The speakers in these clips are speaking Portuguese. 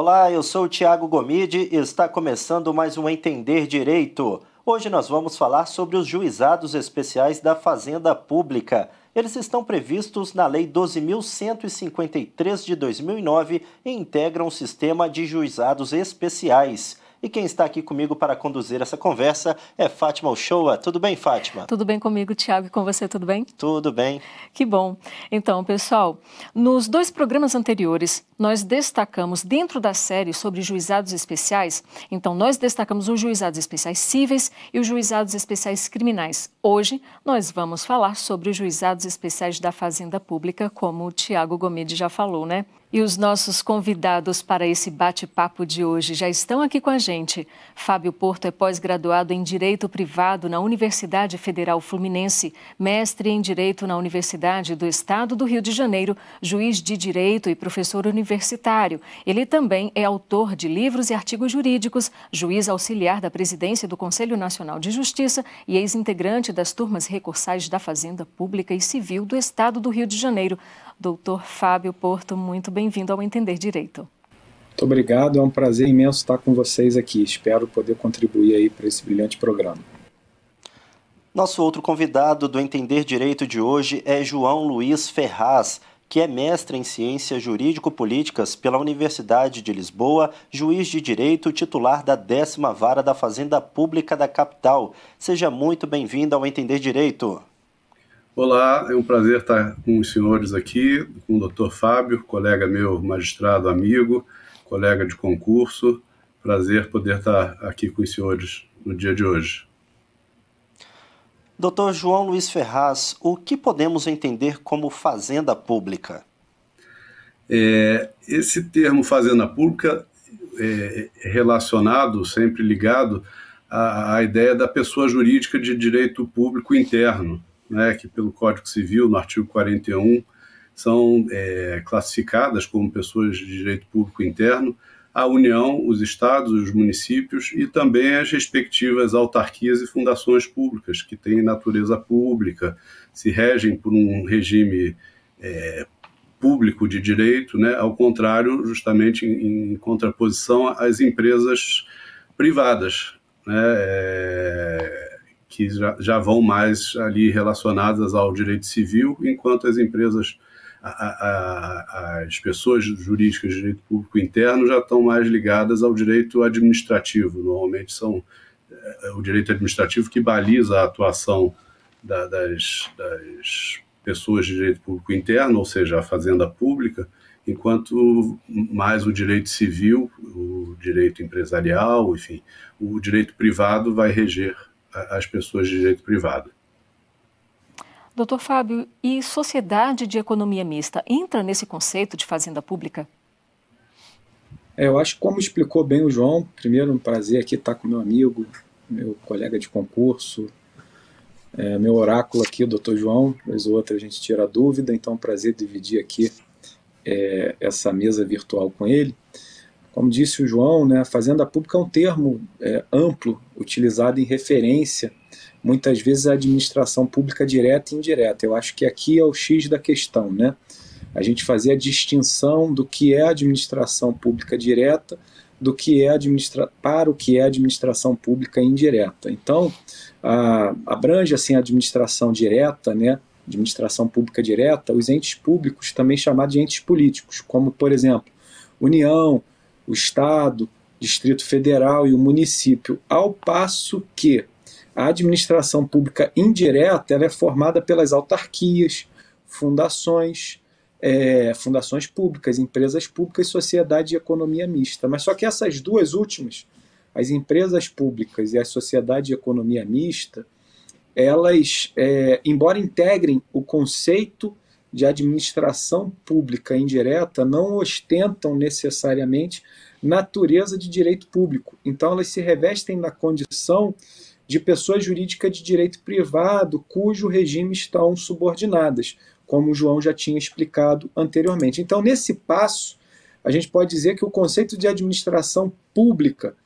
Olá, eu sou o Tiago Gomide e está começando mais um Entender Direito. Hoje nós vamos falar sobre os juizados especiais da Fazenda Pública. Eles estão previstos na Lei 12.153 de 2009 e integram o sistema de juizados especiais. E quem está aqui comigo para conduzir essa conversa é Fátima Ochoa. Tudo bem, Fátima? Tudo bem comigo, Tiago, e com você, tudo bem? Tudo bem. Que bom. Então, pessoal, nos dois programas anteriores, nós destacamos dentro da série sobre juizados especiais, então nós destacamos os juizados especiais cíveis e os juizados especiais criminais. Hoje nós vamos falar sobre os juizados especiais da Fazenda Pública, como o Tiago Gomide já falou, né? E os nossos convidados para esse bate-papo de hoje já estão aqui com a gente. Fábio Porto é pós-graduado em Direito Privado na Universidade Federal Fluminense, mestre em Direito na Universidade do Estado do Rio de Janeiro, juiz de Direito e professor universitário universitário. Ele também é autor de livros e artigos jurídicos, juiz auxiliar da presidência do Conselho Nacional de Justiça e ex-integrante das turmas recursais da Fazenda Pública e Civil do Estado do Rio de Janeiro. Doutor Fábio Porto, muito bem-vindo ao Entender Direito. Muito obrigado, é um prazer imenso estar com vocês aqui. Espero poder contribuir aí para esse brilhante programa. Nosso outro convidado do Entender Direito de hoje é João Luiz Ferraz que é mestre em Ciências Jurídico-Políticas pela Universidade de Lisboa, juiz de direito titular da décima vara da Fazenda Pública da capital. Seja muito bem-vindo ao Entender Direito. Olá, é um prazer estar com os senhores aqui, com o doutor Fábio, colega meu, magistrado amigo, colega de concurso. Prazer poder estar aqui com os senhores no dia de hoje. Dr. João Luiz Ferraz, o que podemos entender como fazenda pública? É, esse termo fazenda pública é, é relacionado, sempre ligado à, à, ideia da pessoa jurídica de direito público interno, né, que pelo Código Civil, no artigo 41, são é, classificadas como pessoas de direito público interno, a União, os estados, os municípios e também as respectivas autarquias e fundações públicas, que têm natureza pública, se regem por um regime é, público de direito, né? ao contrário, justamente em, em contraposição às empresas privadas, né? É, que já, já vão mais ali relacionadas ao direito civil, enquanto as empresas a, a, as pessoas jurídicas de direito público interno já estão mais ligadas ao direito administrativo. Normalmente são é, o direito administrativo que baliza a atuação da, das, das pessoas de direito público interno, ou seja, a fazenda pública, enquanto mais o direito civil, o direito empresarial, enfim, o direito privado vai reger as pessoas de direito privado. Doutor Fábio, e sociedade de economia mista entra nesse conceito de fazenda pública? É, eu acho que como explicou bem o João, primeiro um prazer aqui estar com meu amigo, meu colega de concurso, é, meu oráculo aqui, o doutor João, vez ou outra a gente tira a dúvida, então é um prazer dividir aqui é, essa mesa virtual com ele. Como disse o João, né, fazenda pública é um termo é, amplo, utilizado em referência, muitas vezes, à administração pública direta e indireta. Eu acho que aqui é o X da questão, né? A gente fazer a distinção do que é administração pública direta do que é administra para o que é administração pública indireta. Então, a, abrange assim a administração direta, né? Administração pública direta, os entes públicos, também chamados de entes políticos, como por exemplo, União, o Estado, Distrito Federal e o município, ao passo que a administração pública indireta ela é formada pelas autarquias, fundações, é, fundações públicas, empresas públicas, sociedade e economia mista. Mas só que essas duas últimas, as empresas públicas e a sociedade de economia mista, elas, é, embora integrem o conceito de administração pública indireta não ostentam necessariamente natureza de direito público. Então, elas se revestem da condição de pessoa jurídica de direito privado, cujo regime estão subordinadas, como o João já tinha explicado anteriormente. Então, nesse passo, a gente pode dizer que o conceito de administração pública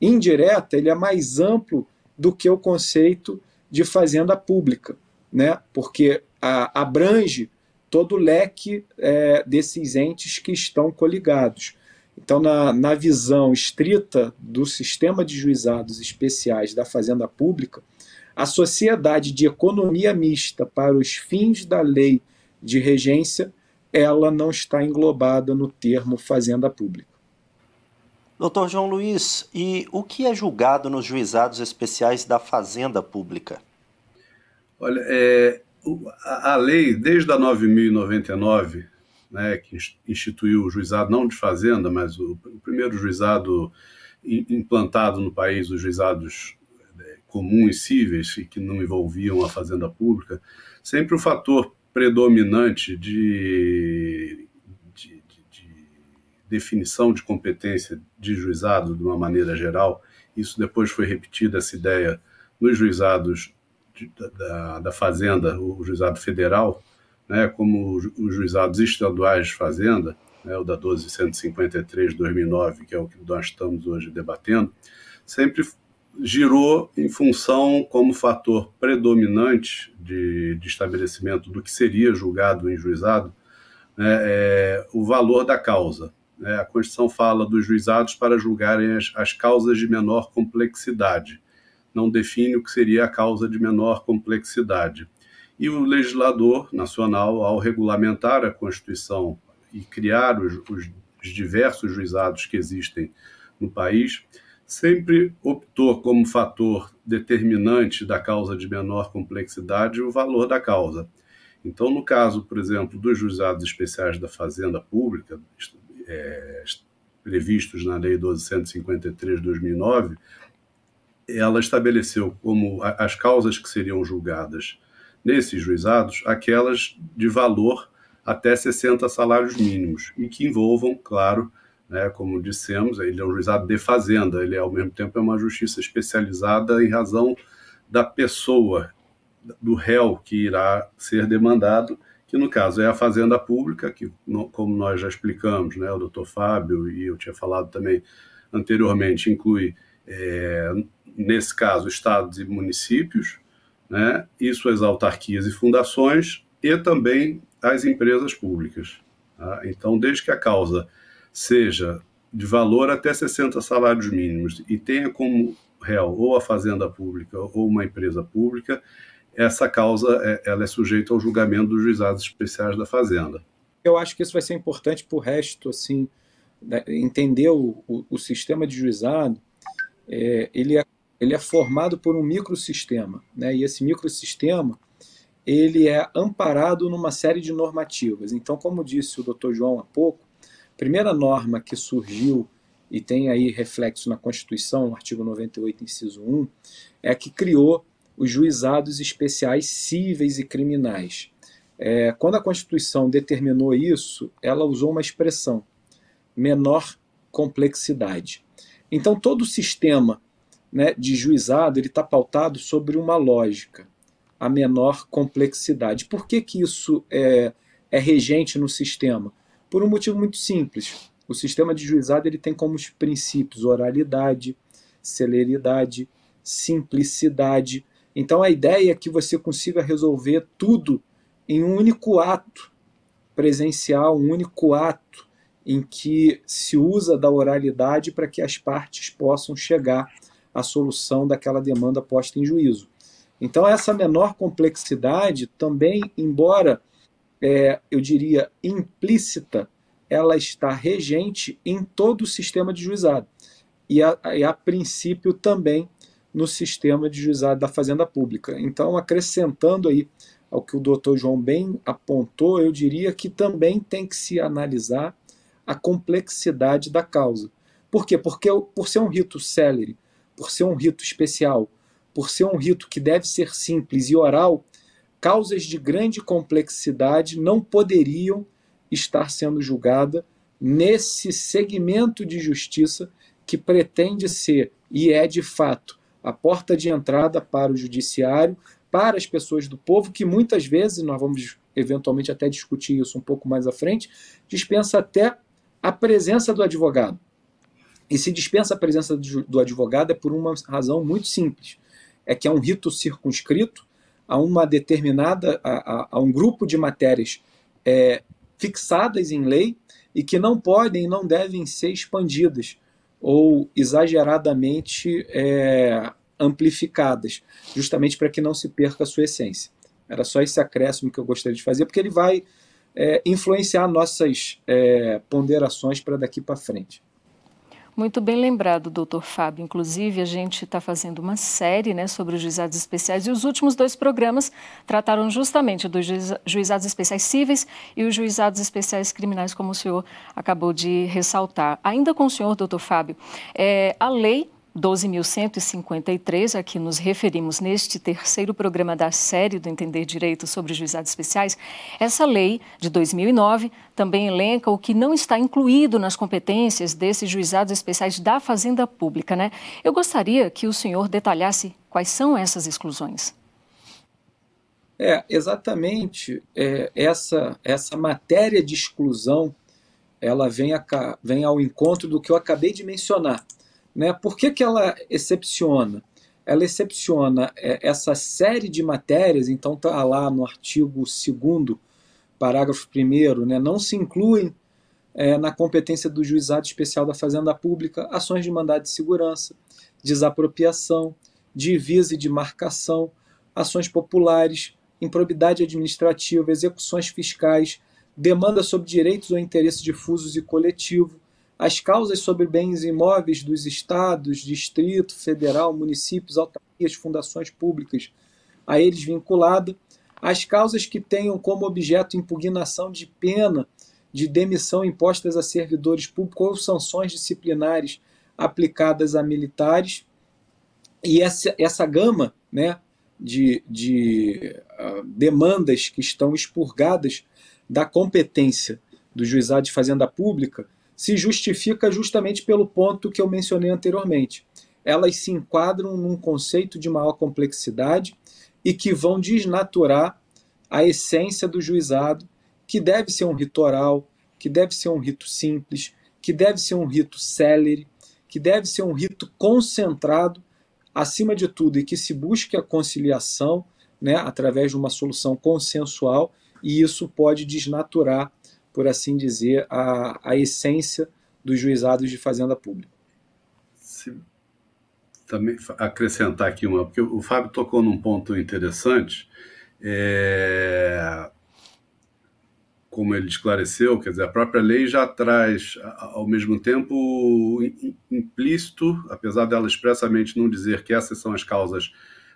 indireta ele é mais amplo do que o conceito de fazenda pública, né? porque a, abrange todo o leque é, desses entes que estão coligados. Então, na, na visão estrita do sistema de juizados especiais da Fazenda Pública, a sociedade de economia mista para os fins da lei de regência, ela não está englobada no termo Fazenda Pública. Doutor João Luiz, e o que é julgado nos juizados especiais da Fazenda Pública? Olha, é, a lei, desde a 9.099, né, que instituiu o juizado, não de fazenda, mas o, o primeiro juizado implantado no país, os juizados é, comuns cíveis que não envolviam a fazenda pública, sempre o fator predominante de, de, de, de, definição de competência de juizado de uma maneira geral, isso depois foi repetida essa ideia nos juizados da, da Fazenda, o juizado federal, né, como os juizados estaduais de Fazenda, né, o da 1253 2009, que é o que nós estamos hoje debatendo, sempre girou em função como fator predominante de, de estabelecimento do que seria julgado em juizado né, é, o valor da causa. Né. A Constituição fala dos juizados para julgarem as, as causas de menor complexidade não define o que seria a causa de menor complexidade. E o legislador nacional, ao regulamentar a Constituição e criar os, os diversos juizados que existem no país, sempre optou como fator determinante da causa de menor complexidade o valor da causa. Então, no caso, por exemplo, dos juizados especiais da Fazenda Pública, é, previstos na Lei 1253 de 2009, ela estabeleceu como as causas que seriam julgadas nesses juizados aquelas de valor até 60 salários mínimos e que envolvam, claro, né, como dissemos, ele é um juizado de fazenda, ele é, ao mesmo tempo é uma justiça especializada em razão da pessoa, do réu que irá ser demandado, que no caso é a fazenda pública, que como nós já explicamos, né, o doutor Fábio e eu tinha falado também anteriormente, inclui é, nesse caso, estados e municípios, né, e suas autarquias e fundações, e também as empresas públicas. Tá? Então, desde que a causa seja de valor até 60 salários mínimos e tenha como réu ou a fazenda pública ou uma empresa pública, essa causa é, ela é sujeita ao julgamento dos juizados especiais da fazenda. Eu acho que isso vai ser importante para o resto, assim, né, entender o, o, o sistema de juizado é, ele, é, ele é formado por um microsistema, né? e esse microsistema ele é amparado numa série de normativas. Então, como disse o Dr. João há pouco, a primeira norma que surgiu e tem aí reflexo na Constituição, artigo 98, inciso 1, é que criou os juizados especiais cíveis e criminais. É, quando a Constituição determinou isso, ela usou uma expressão, menor complexidade. Então todo o sistema né, de juizado ele está pautado sobre uma lógica, a menor complexidade. Por que, que isso é, é regente no sistema? Por um motivo muito simples. O sistema de juizado ele tem como princípios oralidade, celeridade, simplicidade. Então a ideia é que você consiga resolver tudo em um único ato presencial, um único ato em que se usa da oralidade para que as partes possam chegar à solução daquela demanda posta em juízo. Então, essa menor complexidade também, embora é, eu diria implícita, ela está regente em todo o sistema de juizado e a, e a princípio também no sistema de juizado da fazenda pública. Então, acrescentando aí ao que o doutor João bem apontou, eu diria que também tem que se analisar a complexidade da causa. Por quê? Porque por ser um rito célere, por ser um rito especial, por ser um rito que deve ser simples e oral, causas de grande complexidade não poderiam estar sendo julgada nesse segmento de justiça que pretende ser e é de fato a porta de entrada para o judiciário, para as pessoas do povo, que muitas vezes, nós vamos eventualmente até discutir isso um pouco mais à frente, dispensa até a presença do advogado. E se dispensa a presença do advogado é por uma razão muito simples: é que é um rito circunscrito a uma determinada, a, a, a um grupo de matérias é, fixadas em lei e que não podem e não devem ser expandidas ou exageradamente é, amplificadas, justamente para que não se perca a sua essência. Era só esse acréscimo que eu gostaria de fazer, porque ele vai é, influenciar nossas é, ponderações para daqui para frente. Muito bem lembrado, doutor Fábio. Inclusive, a gente está fazendo uma série né, sobre os juizados especiais e os últimos dois programas trataram justamente dos juizados especiais cíveis e os juizados especiais criminais, como o senhor acabou de ressaltar. Ainda com o senhor, doutor Fábio, é, a lei 12.153, a que nos referimos neste terceiro programa da série do Entender Direito sobre Juizados Especiais, essa lei de 2009 também elenca o que não está incluído nas competências desses juizados especiais da Fazenda Pública. Né? Eu gostaria que o senhor detalhasse quais são essas exclusões. É, exatamente é, essa, essa matéria de exclusão ela vem, a, vem ao encontro do que eu acabei de mencionar né? Por que, que ela excepciona? Ela excepciona é, essa série de matérias, então está lá no artigo 2 parágrafo 1 né? não se incluem é, na competência do Juizado Especial da Fazenda Pública ações de mandado de segurança, desapropriação, divisa e demarcação, ações populares, improbidade administrativa, execuções fiscais, demanda sobre direitos ou interesses difusos e coletivo, as causas sobre bens imóveis dos estados, distrito, federal, municípios, autarquias, fundações públicas a eles vinculada, as causas que tenham como objeto impugnação de pena de demissão impostas a servidores públicos ou sanções disciplinares aplicadas a militares. E essa, essa gama né, de, de uh, demandas que estão expurgadas da competência do juizado de fazenda pública se justifica justamente pelo ponto que eu mencionei anteriormente. Elas se enquadram num conceito de maior complexidade e que vão desnaturar a essência do juizado, que deve ser um ritoral, que deve ser um rito simples, que deve ser um rito célere, que deve ser um rito concentrado, acima de tudo, e que se busque a conciliação né, através de uma solução consensual, e isso pode desnaturar por assim dizer, a, a essência dos juizados de fazenda pública. Se, Também acrescentar aqui uma, porque o Fábio tocou num ponto interessante. É, como ele esclareceu, quer dizer, a própria lei já traz, ao mesmo tempo, implícito, apesar dela expressamente não dizer que essas são as causas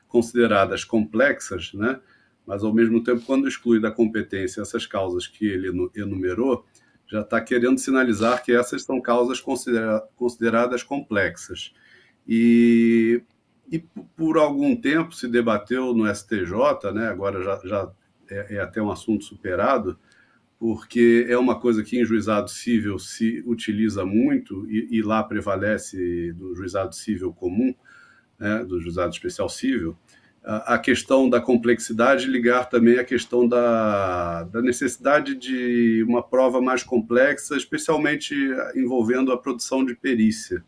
consideradas complexas, né? Mas, ao mesmo tempo, quando exclui da competência essas causas que ele enumerou, já está querendo sinalizar que essas são causas considera consideradas complexas. E, e por algum tempo se debateu no STJ, né, agora já, já é, é, até um assunto superado, porque é uma coisa que em juizado civil se utiliza muito e, e lá prevalece do juizado civil comum, né, do juizado especial civil, a questão da complexidade, ligar também a questão da, da necessidade de uma prova mais complexa, especialmente envolvendo a produção de perícia.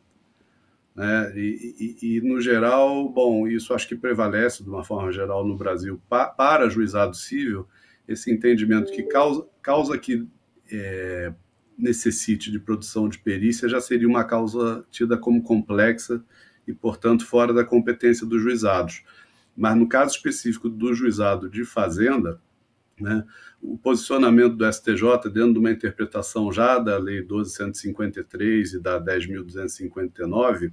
Né? E, e, e, no geral, bom, isso acho que prevalece de uma forma geral no Brasil pa, para juizado civil, esse entendimento que causa, causa que é, necessite de produção de perícia já seria uma causa tida como complexa e, portanto, fora da competência dos juizados. Mas no caso específico do juizado de fazenda, né, o posicionamento do STJ, dentro de uma interpretação já da Lei 1253 e da 10.259,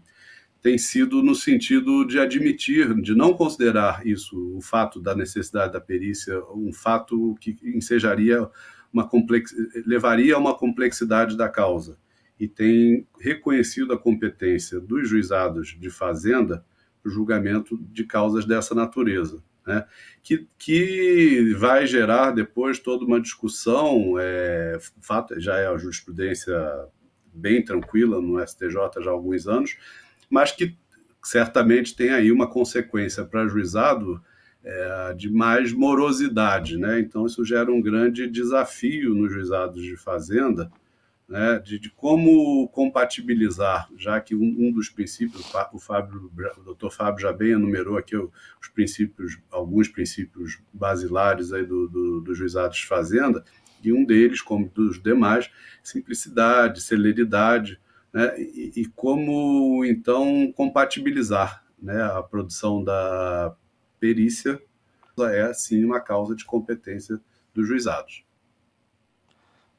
tem sido no sentido de admitir, de não considerar isso, o fato da necessidade da perícia, um fato que ensejaria uma complex... levaria a uma complexidade da causa. E tem reconhecido a competência dos juizados de fazenda julgamento de causas dessa natureza. Né, que, que, vai gerar depois toda uma discussão, é, fato, já é a jurisprudência bem tranquila no STJ já há alguns anos, mas que certamente tem aí uma consequência para juizado é, de mais morosidade. Né? Então, isso gera um grande desafio nos juizados de fazenda, né, de, de, como compatibilizar, já que um, um dos princípios, o, Fábio, o Dr. Fábio já bem enumerou aqui os princípios, alguns princípios basilares aí do, do, do juizado de fazenda, e um deles, como dos demais, simplicidade, celeridade, né, e, e, como então compatibilizar né, a produção da perícia é sim uma causa de competência dos juizados.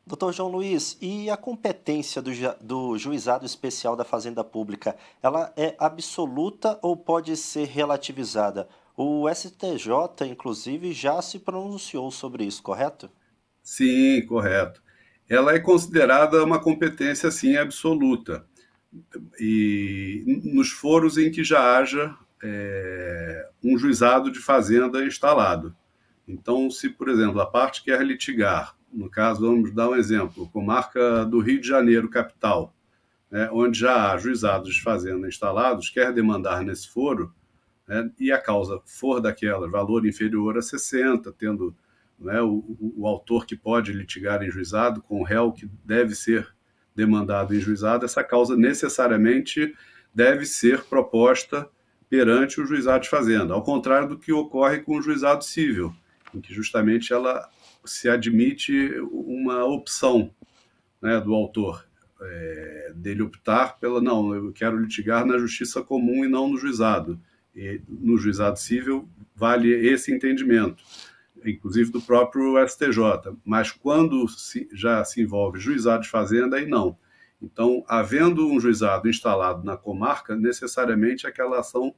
Doutor João Luiz, e a competência do, do, juizado especial da Fazenda Pública, ela é absoluta ou pode ser relativizada? O STJ, inclusive, já se pronunciou sobre isso, correto? Sim, correto. Ela é considerada uma competência, sim, absoluta. E nos foros em que já haja é, um juizado de fazenda instalado. Então, se, por exemplo, a parte quer litigar no caso, vamos dar um exemplo, comarca do Rio de Janeiro, capital, né, onde já há juizados de fazenda instalados, quer demandar nesse foro, né, e a causa for daquela, valor inferior a 60, tendo né, o, o, autor que pode litigar em juizado com o réu que deve ser demandado em juizado, essa causa necessariamente deve ser proposta perante o juizado de fazenda, ao contrário do que ocorre com o juizado civil, em que justamente ela se admite uma opção né, do autor, é, dele optar pela, não, eu quero litigar na justiça comum e não no juizado. E no juizado civil vale esse entendimento, inclusive do próprio STJ. Mas quando se, já se envolve juizado de fazenda, aí não. Então, havendo um juizado instalado na comarca, necessariamente aquela ação,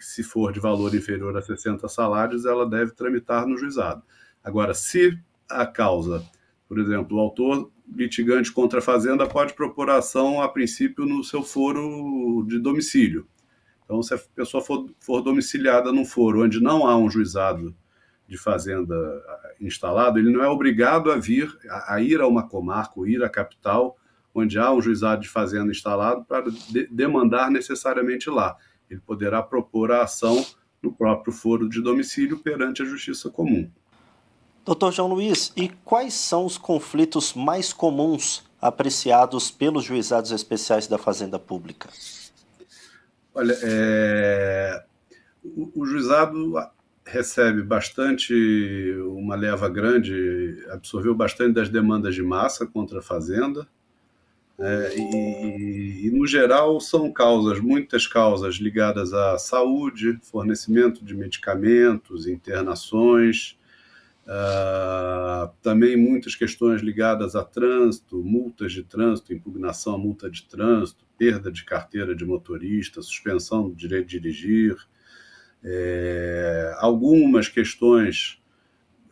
se for de valor inferior a 60 salários, ela deve tramitar no juizado. Agora, se a causa, por exemplo, o autor litigante contra a fazenda pode propor ação a princípio no seu foro de domicílio. Então, se a pessoa for, for domiciliada num foro onde não há um juizado de fazenda ah, instalado, ele não é obrigado a vir, a, a ir a uma comarca, ou ir à capital, onde há um juizado de fazenda instalado, para de, demandar necessariamente lá. Ele poderá propor a ação no próprio foro de domicílio perante a justiça comum. Doutor João Luiz, e quais são os conflitos mais comuns apreciados pelos juizados especiais da Fazenda Pública? Olha, é... o, o juizado recebe bastante, uma leva grande, absorveu bastante das demandas de massa contra a Fazenda. É, e, e, no geral, são causas, muitas causas ligadas à saúde, fornecimento de medicamentos, internações, Uh, também muitas questões ligadas a trânsito, multas de trânsito, impugnação à multa de trânsito, perda de carteira de motorista, suspensão do direito de dirigir, é, algumas questões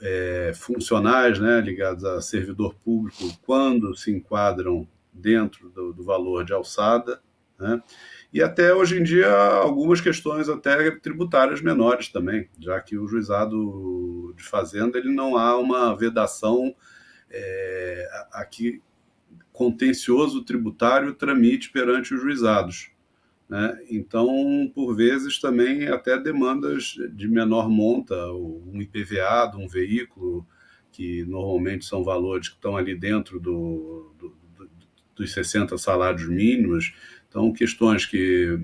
é, funcionais né, ligadas a servidor público, quando se enquadram dentro do, do valor de alçada, né? e até hoje em dia algumas questões até tributárias menores também, já que o juizado de fazenda ele não há uma vedação é, a que contencioso tributário tramite perante os juizados. Né? Então, por vezes, também até demandas de menor monta, um IPVA de um veículo, que normalmente são valores que estão ali dentro do, do, do, dos 60 salários mínimos, então, questões que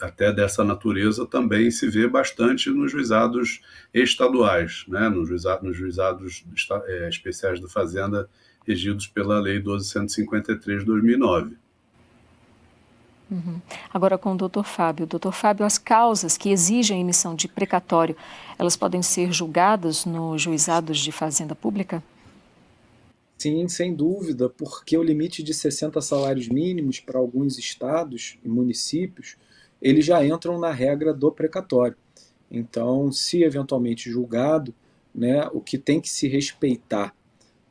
até dessa natureza também se vê bastante nos juizados estaduais, né? nos, juizados, nos juizados é, especiais da Fazenda regidos pela Lei 1253 de 2009. Uhum. Agora com o doutor Fábio. Doutor Fábio, as causas que exigem a emissão de precatório, elas podem ser julgadas nos juizados de fazenda pública? Sim, sem dúvida, porque o limite de 60 salários mínimos para alguns estados e municípios, eles já entram na regra do precatório. Então, se eventualmente julgado, né, o que tem que se respeitar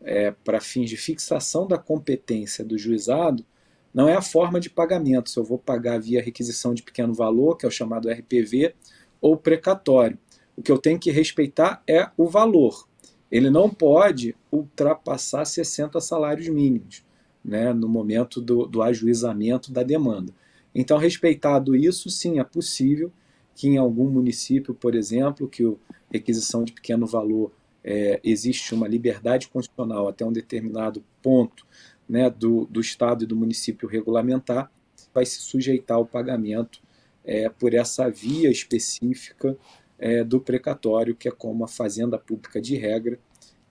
é, para fins de fixação da competência do juizado não é a forma de pagamento, se eu vou pagar via requisição de pequeno valor, que é o chamado RPV, ou precatório. O que eu tenho que respeitar é o valor, ele não pode ultrapassar 60 salários mínimos né, no momento do, do ajuizamento da demanda. Então, respeitado isso, sim, é possível que em algum município, por exemplo, que o requisição de pequeno valor é, existe uma liberdade constitucional até um determinado ponto né, do, do Estado e do município regulamentar, vai se sujeitar ao pagamento é, por essa via específica é, do precatório, que é como a fazenda pública de regra,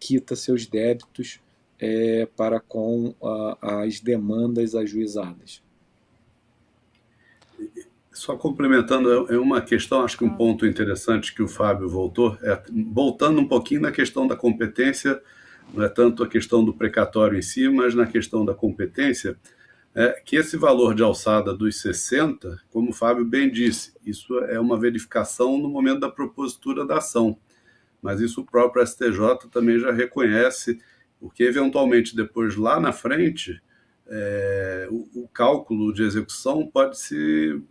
quita seus débitos é, para com a, as demandas ajuizadas. Só complementando, é, é uma questão, acho que um ah. ponto interessante que o Fábio voltou, é, voltando um pouquinho na questão da competência, não é tanto a questão do precatório em si, mas na questão da competência, é, que esse valor de alçada dos 60, como o Fábio bem disse, isso é uma verificação no momento da propositura da ação mas isso o próprio STJ também já reconhece, porque eventualmente depois lá na frente é, o, o, cálculo de execução pode se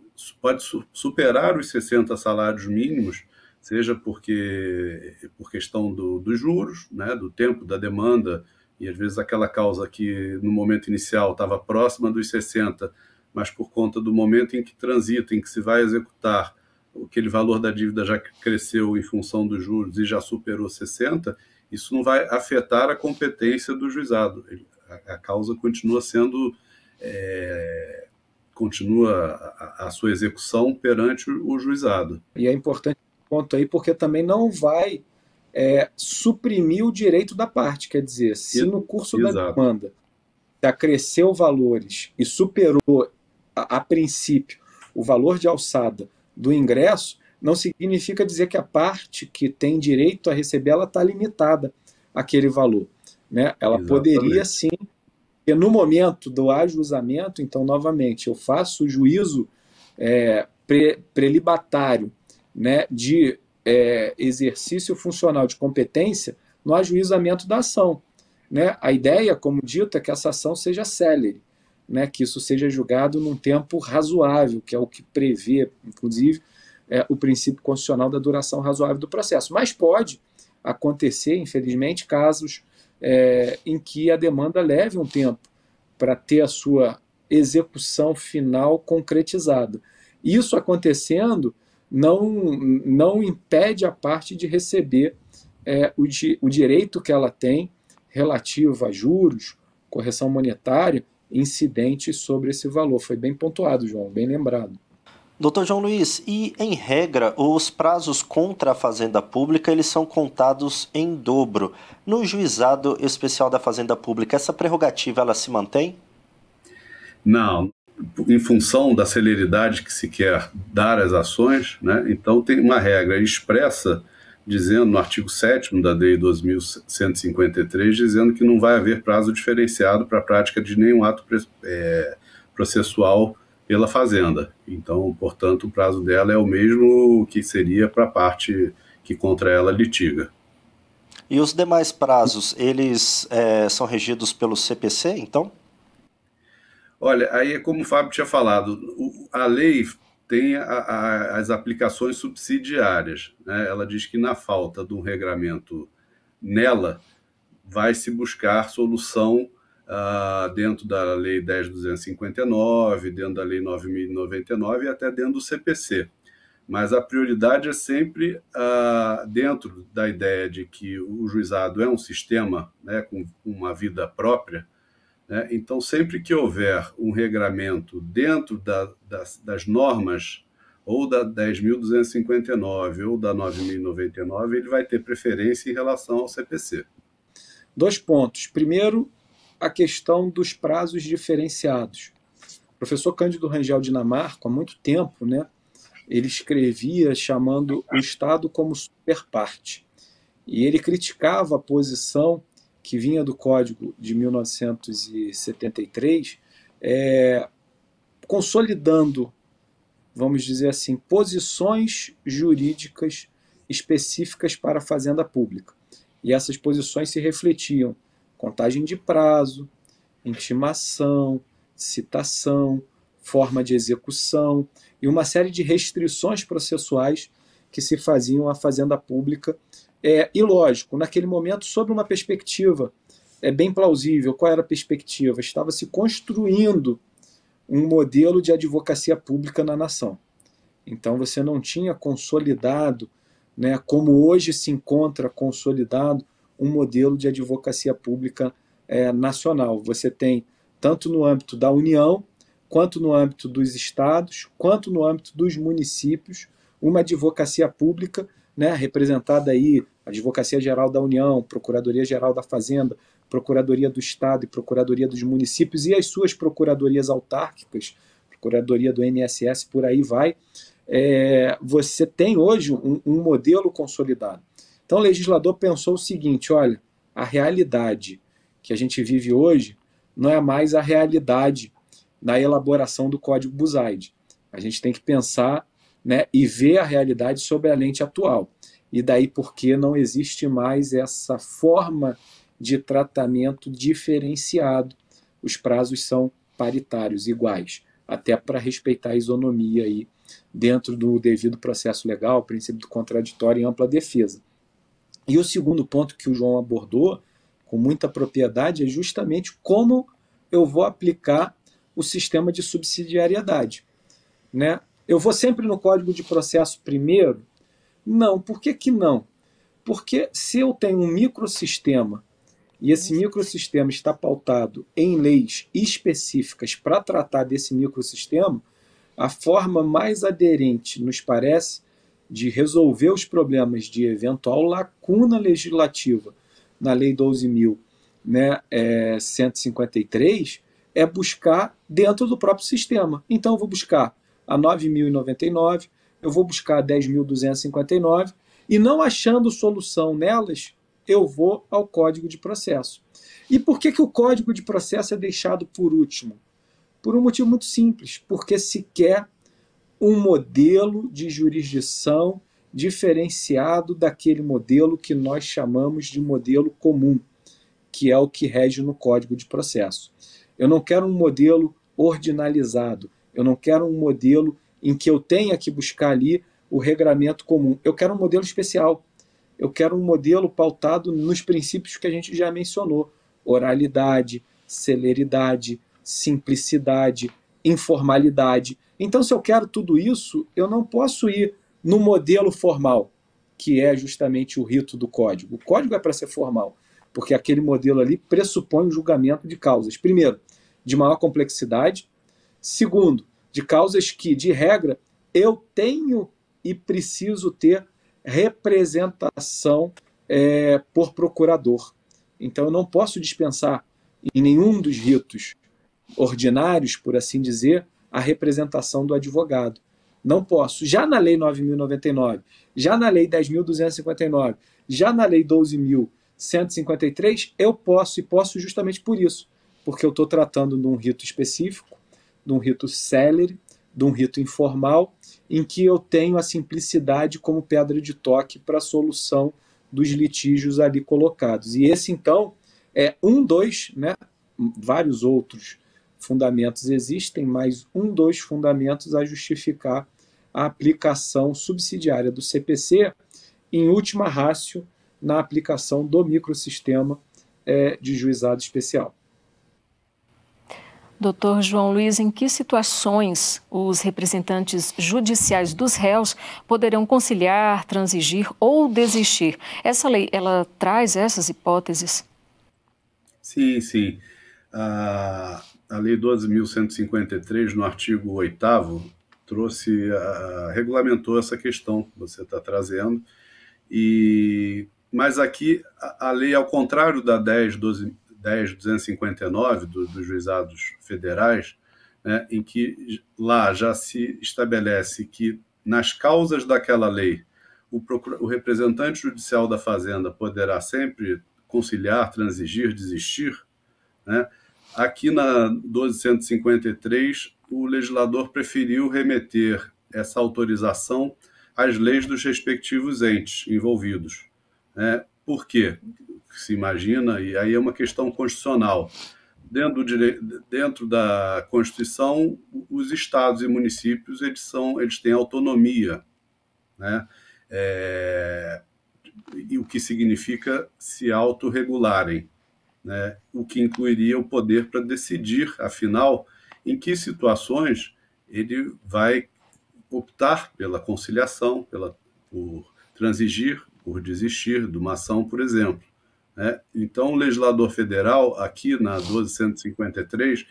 pode superar os 60 salários mínimos, seja porque por questão do, dos juros, né, do tempo da demanda e às vezes aquela causa que no momento inicial estava próxima dos 60, mas por conta do momento em que transita, em que se vai executar aquele valor da dívida já cresceu em função dos juros e já superou 60, isso não vai afetar a competência do juizado. A, causa continua sendo. É, continua a, a, sua execução perante o, o juizado. E é importante ponto aí, porque também não vai é, suprimir o direito da parte. Quer dizer, se no curso Exato. da demanda já cresceu valores e superou, a, a princípio, o valor de alçada do ingresso, não significa dizer que a parte que tem direito a receber ela está limitada àquele valor. Né? Ela Exatamente. poderia sim, porque no momento do ajuizamento, então, novamente, eu faço o juízo é, pre, prelibatário né, de é, exercício funcional de competência no ajuizamento da ação. Né? A ideia, como dito, é que essa ação seja célere né, que isso seja julgado num tempo razoável, que é o que prevê, inclusive, é, o princípio constitucional da duração razoável do processo. Mas pode acontecer, infelizmente, casos é, em que a demanda leve um tempo para ter a sua execução final concretizada. Isso acontecendo não, não impede a parte de receber é, o, di, o direito que ela tem relativo a juros, correção monetária incidente sobre esse valor. Foi bem pontuado, João, bem lembrado. Doutor João Luiz, e em regra, os prazos contra a Fazenda Pública eles são contados em dobro. No juizado especial da Fazenda Pública, essa prerrogativa ela se mantém? Não. Em função da celeridade que se quer dar às ações, né, então tem uma regra expressa dizendo no artigo 7 da DEI 2153, dizendo que não vai haver prazo diferenciado para a prática de nenhum ato é, processual pela fazenda. Então, portanto, o prazo dela é o mesmo que seria para a parte que contra ela litiga. E os demais prazos, eles é, são regidos pelo CPC, então? Olha, aí é como o Fábio tinha falado, a lei tem a, a, as aplicações subsidiárias. Né? Ela diz que, na falta de um regramento nela, vai se buscar solução ah, dentro da Lei 10.259, dentro da Lei 9.099 e até dentro do CPC. Mas a prioridade é sempre ah, dentro da ideia de que o juizado é um sistema né, com uma vida própria né? Então, sempre que houver um regramento dentro da, das, das, normas, ou da 10.259 ou da 9.099, ele vai ter preferência em relação ao CPC. Dois pontos. Primeiro, a questão dos prazos diferenciados. O professor Cândido Rangel Dinamarco, há muito tempo, né, ele escrevia chamando o Estado como superparte. E ele criticava a posição que vinha do Código de 1973, é, consolidando, vamos dizer assim, posições jurídicas específicas para a fazenda pública. E essas posições se refletiam contagem de prazo, intimação, citação, forma de execução e uma série de restrições processuais que se faziam à fazenda pública é, e lógico, naquele momento, sob uma perspectiva é bem plausível, qual era a perspectiva? Estava se construindo um modelo de advocacia pública na nação. Então você não tinha consolidado, né, como hoje se encontra consolidado, um modelo de advocacia pública é, nacional. Você tem tanto no âmbito da União, quanto no âmbito dos estados, quanto no âmbito dos municípios, uma advocacia pública, né, representada aí Advocacia Geral da União, Procuradoria Geral da Fazenda, Procuradoria do Estado e Procuradoria dos Municípios e as suas procuradorias autárquicas, Procuradoria do nss, por aí vai, é, você tem hoje um, um modelo consolidado. Então o legislador pensou o seguinte: olha, a realidade que a gente vive hoje não é mais a realidade na elaboração do código Buzaide. A gente tem que pensar né, e ver a realidade sob a lente atual e daí porque não existe mais essa forma de tratamento diferenciado. Os prazos são paritários, iguais, até para respeitar a isonomia aí dentro do devido processo legal, princípio do contraditório e ampla defesa. E o segundo ponto que o João abordou com muita propriedade é justamente como eu vou aplicar o sistema de subsidiariedade, né? Eu vou sempre no Código de Processo primeiro não. Por que, que não? Porque se eu tenho um microsistema e esse microsistema está pautado em leis específicas para tratar desse microsistema, a forma mais aderente, nos parece, de resolver os problemas de eventual lacuna legislativa na Lei 12.153 né, é, é buscar dentro do próprio sistema. Então, eu vou buscar a 9.099, eu vou buscar 10.259 e não achando solução nelas, eu vou ao código de processo. E por que, que o código de processo é deixado por último? Por um motivo muito simples, porque se quer um modelo de jurisdição diferenciado daquele modelo que nós chamamos de modelo comum, que é o que rege no código de processo. Eu não quero um modelo ordinalizado, eu não quero um modelo em que eu tenha que buscar ali o regramento comum. Eu quero um modelo especial. Eu quero um modelo pautado nos princípios que a gente já mencionou: oralidade, celeridade, simplicidade, informalidade. Então, se eu quero tudo isso, eu não posso ir no modelo formal, que é justamente o rito do código. O código é para ser formal, porque aquele modelo ali pressupõe o julgamento de causas. Primeiro, de maior complexidade. Segundo, de causas que, de regra, eu tenho e preciso ter representação é, por procurador. Então, eu não posso dispensar em nenhum dos ritos ordinários, por assim dizer, a representação do advogado. Não posso. Já na Lei 9.099, já na Lei 10.259, já na Lei 12.153, eu posso e posso justamente por isso, porque eu estou tratando de um rito específico de um rito célere, de um rito informal, em que eu tenho a simplicidade como pedra de toque para a solução dos litígios ali colocados. E esse, então, é um, dois, né? vários outros fundamentos existem, mas um, dois fundamentos a justificar a aplicação subsidiária do CPC, em última rácio, na aplicação do microsistema é, de juizado especial. Doutor João Luiz, em que situações os representantes judiciais dos réus poderão conciliar, transigir ou desistir? Essa lei, ela traz essas hipóteses? Sim, sim. a Lei 12.153, no artigo 8 trouxe, regulamentou essa questão que você está trazendo. E, mas aqui, a, a lei, ao contrário da 10.12 10.259 do, dos juizados federais, né, em que lá já se estabelece que nas causas daquela lei o, procura, o representante judicial da Fazenda poderá sempre conciliar, transigir, desistir, né, Aqui na 1253, o legislador preferiu remeter essa autorização às leis dos respectivos entes envolvidos. Né? Por quê? que se imagina, e aí é uma questão constitucional. Dentro, dire... dentro da Constituição, os estados e municípios eles são, eles têm autonomia, né? É... e o que significa se autorregularem, né? o que incluiria o poder para decidir, afinal, em que situações ele vai optar pela conciliação, pela, por transigir, por desistir de uma ação, por exemplo. Né? Então, o legislador federal, aqui na 1253,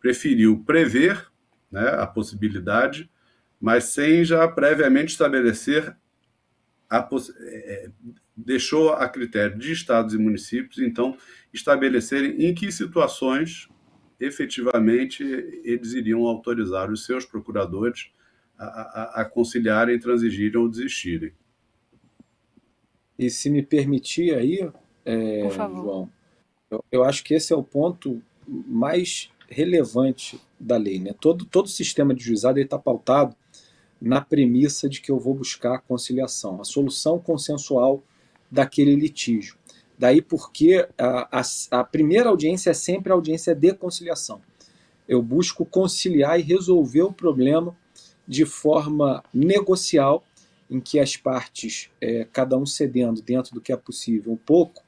preferiu prever né, a possibilidade, mas sem já previamente estabelecer, a é, é, deixou a critério de estados e municípios, então, estabelecerem em que situações efetivamente eles iriam autorizar os seus procuradores a, a, a conciliarem, transigirem ou desistirem. E se me permitir aí, é, Por favor. João. Eu, eu, acho que esse é o ponto mais relevante da lei. Né? Todo, todo sistema de juizado está pautado na premissa de que eu vou buscar a conciliação, a solução consensual daquele litígio. Daí porque a, a, a, primeira audiência é sempre a audiência de conciliação. Eu busco conciliar e resolver o problema de forma negocial, em que as partes, é, cada um cedendo dentro do que é possível um pouco,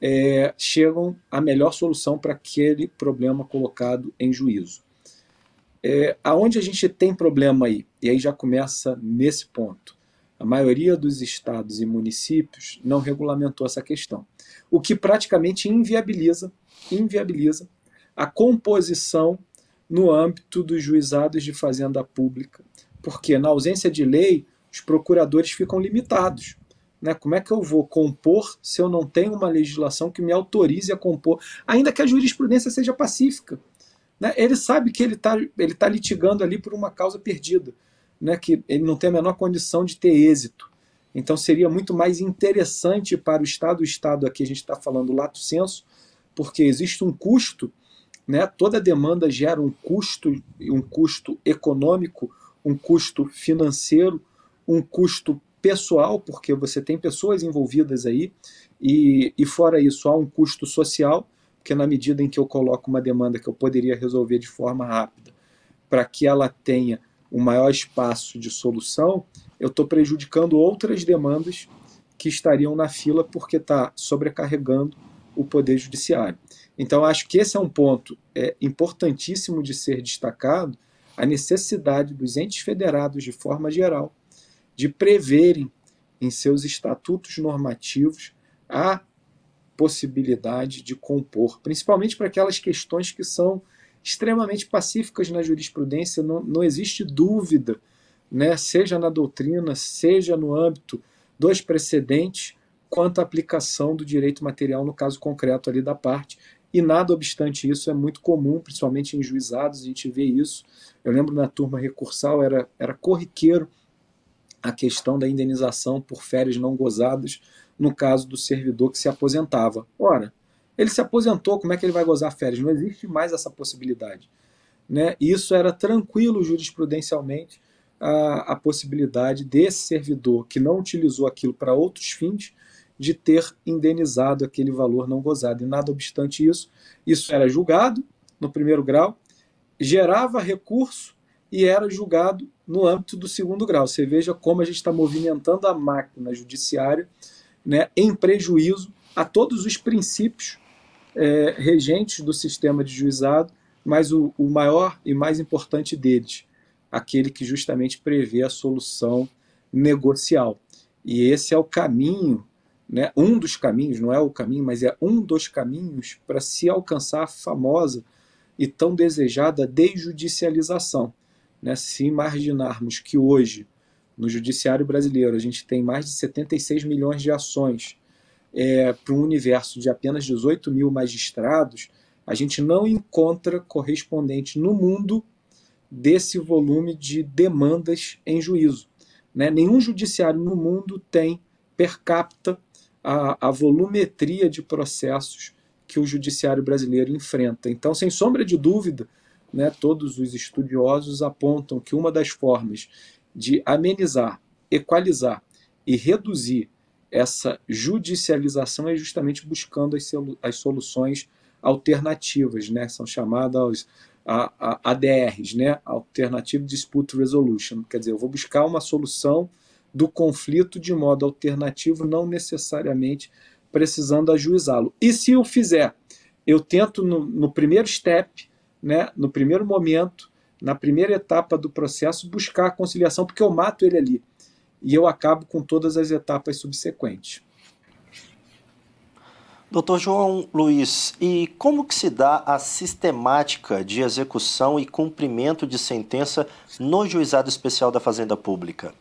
é, chegam à melhor solução para aquele problema colocado em juízo. É, aonde a gente tem problema aí, e aí já começa nesse ponto, a maioria dos estados e municípios não regulamentou essa questão, o que praticamente inviabiliza, inviabiliza a composição no âmbito dos juizados de fazenda pública, porque na ausência de lei, os procuradores ficam limitados. Né? Como é que eu vou compor se eu não tenho uma legislação que me autorize a compor, ainda que a jurisprudência seja pacífica? Né? Ele sabe que ele está ele tá litigando ali por uma causa perdida, né? que ele não tem a menor condição de ter êxito. Então seria muito mais interessante para o Estado, o Estado aqui a gente está falando lato senso, porque existe um custo, né? toda demanda gera um custo, um custo econômico, um custo financeiro, um custo pessoal, porque você tem pessoas envolvidas aí, e, e fora isso, há um custo social, porque na medida em que eu coloco uma demanda que eu poderia resolver de forma rápida, para que ela tenha um maior espaço de solução, eu estou prejudicando outras demandas que estariam na fila porque está sobrecarregando o Poder Judiciário. Então, acho que esse é um ponto é, importantíssimo de ser destacado, a necessidade dos entes federados, de forma geral, de preverem em seus estatutos normativos a possibilidade de compor, principalmente para aquelas questões que são extremamente pacíficas na jurisprudência, não, não existe dúvida, né, seja na doutrina, seja no âmbito dos precedentes, quanto à aplicação do direito material no caso concreto ali da parte. E nada obstante isso, é muito comum, principalmente em juizados, a gente vê isso. Eu lembro na turma recursal, era, era corriqueiro a questão da indenização por férias não gozadas no caso do servidor que se aposentava. Ora, ele se aposentou, como é que ele vai gozar férias? Não existe mais essa possibilidade. Né? Isso era tranquilo jurisprudencialmente a, a possibilidade desse servidor que não utilizou aquilo para outros fins de ter indenizado aquele valor não gozado. E nada obstante isso, isso era julgado no primeiro grau, gerava recurso e era julgado no âmbito do segundo grau. Você veja como a gente está movimentando a máquina judiciária né, em prejuízo a todos os princípios é, regentes do sistema de juizado, mas o, o maior e mais importante deles, aquele que justamente prevê a solução negocial. E esse é o caminho, né, um dos caminhos, não é o caminho, mas é um dos caminhos para se alcançar a famosa e tão desejada desjudicialização né, se imaginarmos que hoje, no judiciário brasileiro, a gente tem mais de 76 milhões de ações é, para um universo de apenas 18 mil magistrados, a gente não encontra correspondente no mundo desse volume de demandas em juízo. Né? Nenhum judiciário no mundo tem per capita a, a volumetria de processos que o judiciário brasileiro enfrenta. Então, sem sombra de dúvida, né, todos os estudiosos apontam que uma das formas de amenizar, equalizar e reduzir essa judicialização é justamente buscando as, as soluções alternativas, né? São chamadas a, a, ADRs, né? Alternative Dispute Resolution. Quer dizer, eu vou buscar uma solução do conflito de modo alternativo, não necessariamente precisando ajuizá-lo. E se eu fizer, eu tento no, no primeiro step né, no primeiro momento, na primeira etapa do processo, buscar a conciliação, porque eu mato ele ali. E eu acabo com todas as etapas subsequentes. Doutor João Luiz, e como que se dá a sistemática de execução e cumprimento de sentença no Juizado Especial da Fazenda Pública?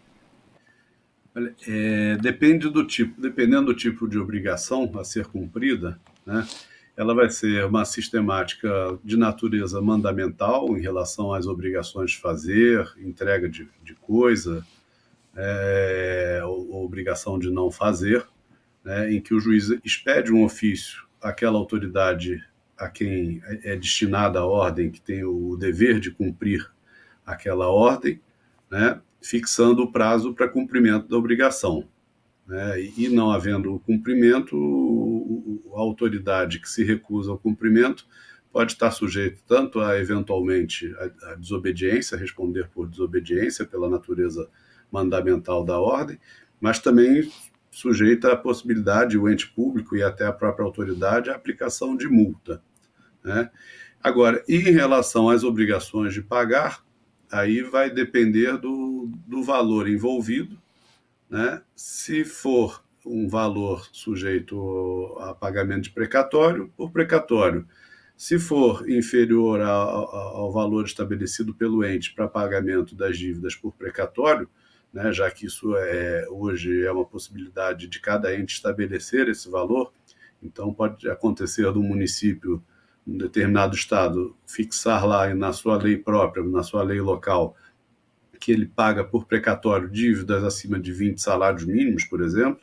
É, depende do tipo, dependendo do tipo de obrigação a ser cumprida, né, ela vai ser uma sistemática de natureza mandamental em relação às obrigações de fazer, entrega de, de coisa, é, obrigação de não fazer, né, em que o juiz expede um ofício àquela autoridade a quem é, é destinada a ordem, que tem o dever de cumprir aquela ordem, né, fixando o prazo para cumprimento da obrigação. Né? E não havendo o cumprimento, a autoridade que se recusa ao cumprimento pode estar sujeito tanto a eventualmente a, a desobediência, responder por desobediência pela natureza mandamental da ordem, mas também sujeita à possibilidade o ente público e até a própria autoridade à aplicação de multa. Né? Agora, em relação às obrigações de pagar, aí vai depender do, do valor envolvido né? Se for um valor sujeito a pagamento de precatório, por precatório. Se for inferior ao, ao valor estabelecido pelo ente para pagamento das dívidas por precatório, né, já que isso é, hoje é uma possibilidade de cada ente estabelecer esse valor, então pode acontecer do município, um determinado estado, fixar lá na sua lei própria, na sua lei local, que ele paga por precatório dívidas acima de 20 salários mínimos, por exemplo.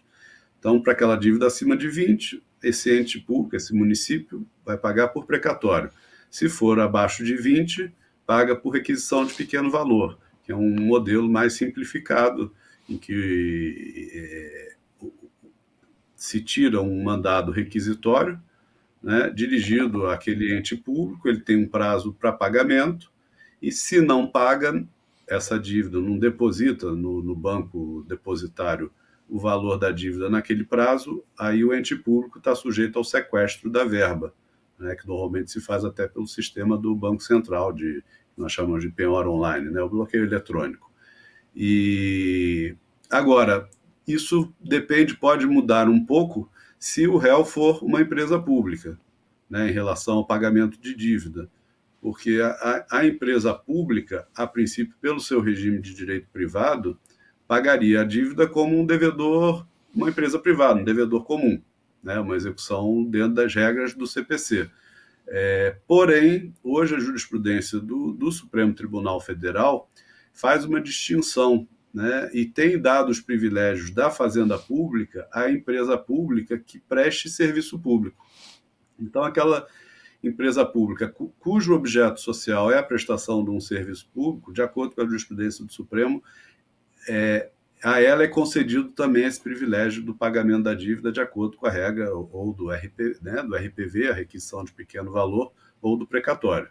Então, para aquela dívida acima de 20, esse ente público, esse município, vai pagar por precatório. Se for abaixo de 20, paga por requisição de pequeno valor, que é um modelo mais simplificado, em que é, se tira um mandado requisitório, né, dirigido àquele ente público, ele tem um prazo para pagamento, e se não paga, essa dívida, não deposita no, no banco depositário o valor da dívida naquele prazo, aí o ente público está sujeito ao sequestro da verba, né, que normalmente se faz até pelo sistema do Banco Central, de nós chamamos de penhora online, né, o bloqueio eletrônico. E agora, isso depende, pode mudar um pouco se o réu for uma empresa pública, né, em relação ao pagamento de dívida porque a, a, empresa pública, a princípio, pelo seu regime de direito privado, pagaria a dívida como um devedor, uma empresa privada, um devedor comum, né? uma execução dentro das regras do CPC. É, porém, hoje a jurisprudência do, do, Supremo Tribunal Federal faz uma distinção né, e tem dado os privilégios da fazenda pública à empresa pública que preste serviço público. Então, aquela empresa pública cu, cujo objeto social é a prestação de um serviço público, de acordo com a jurisprudência do Supremo, é, a ela é concedido também esse privilégio do pagamento da dívida de acordo com a regra ou, do, RP, né, do RPV, a requisição de pequeno valor, ou do precatório.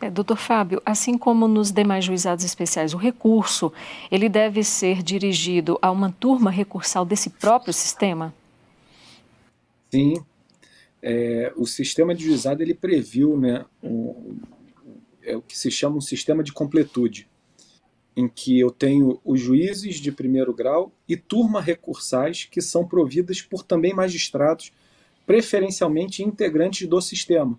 É, doutor Fábio, assim como nos demais juizados especiais, o recurso ele deve ser dirigido a uma turma recursal desse próprio sistema? Sim, é, o sistema de juizado ele previu né, um, é o que se chama um sistema de completude, em que eu tenho os juízes de primeiro grau e turma recursais que são providas por também magistrados, preferencialmente integrantes do sistema,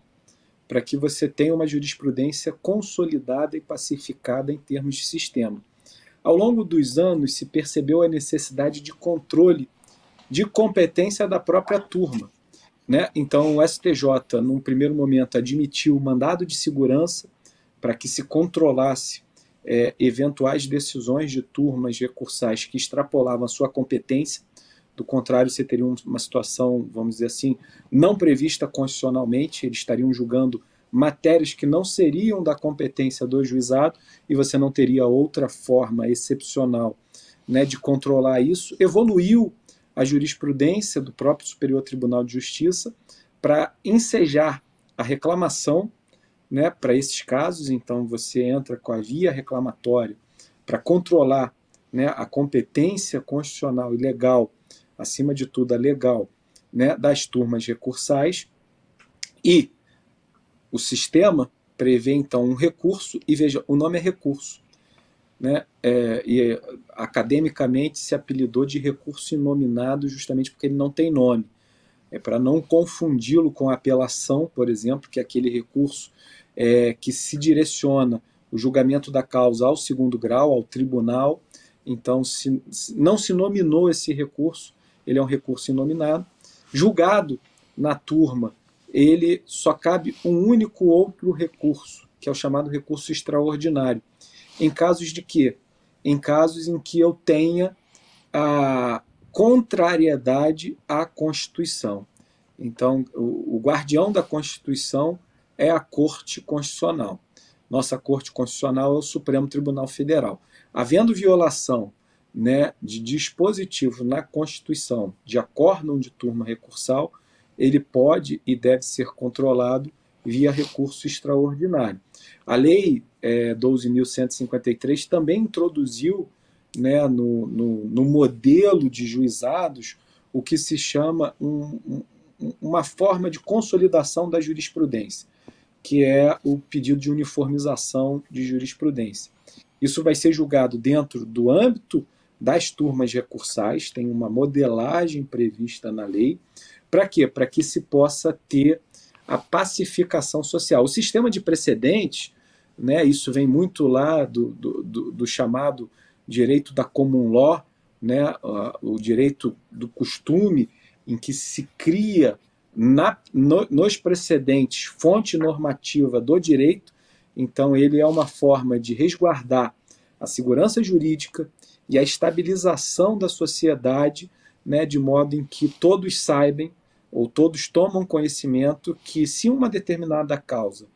para que você tenha uma jurisprudência consolidada e pacificada em termos de sistema. Ao longo dos anos, se percebeu a necessidade de controle de competência da própria turma né? Então, o STJ, num primeiro momento, admitiu o mandado de segurança para que se controlasse é, eventuais decisões de turmas recursais que extrapolavam a sua competência. Do contrário, você teria uma situação, vamos dizer assim, não prevista constitucionalmente, eles estariam julgando matérias que não seriam da competência do juizado e você não teria outra forma excepcional né, de controlar isso. Evoluiu a jurisprudência do próprio Superior Tribunal de Justiça para ensejar a reclamação né, para esses casos. Então, você entra com a via reclamatória para controlar né, a competência constitucional e legal, acima de tudo a legal, né, das turmas recursais. E o sistema prevê, então, um recurso, e veja, o nome é recurso né, é, e academicamente se apelidou de recurso inominado justamente porque ele não tem nome. É para não confundi-lo com apelação, por exemplo, que é aquele recurso é, que se direciona o julgamento da causa ao segundo grau, ao tribunal. Então, se, não se nominou esse recurso, ele é um recurso inominado. Julgado na turma, ele só cabe um único outro recurso, que é o chamado recurso extraordinário em casos de quê? Em casos em que eu tenha a contrariedade à Constituição. Então, o, guardião da Constituição é a Corte Constitucional. Nossa Corte Constitucional é o Supremo Tribunal Federal. Havendo violação né, de dispositivo na Constituição de acórdão de turma recursal, ele pode e deve ser controlado via recurso extraordinário. A lei é, 12.153 também introduziu né, no, no, no, modelo de juizados o que se chama um, um, uma forma de consolidação da jurisprudência, que é o pedido de uniformização de jurisprudência. Isso vai ser julgado dentro do âmbito das turmas recursais, tem uma modelagem prevista na lei. Para quê? Para que se possa ter a pacificação social. O sistema de precedentes, né, isso vem muito lá do, do, do chamado direito da common law, né, o direito do costume, em que se cria na, no, nos precedentes fonte normativa do direito, então ele é uma forma de resguardar a segurança jurídica e a estabilização da sociedade, né, de modo em que todos saibam ou todos tomam conhecimento que se uma determinada causa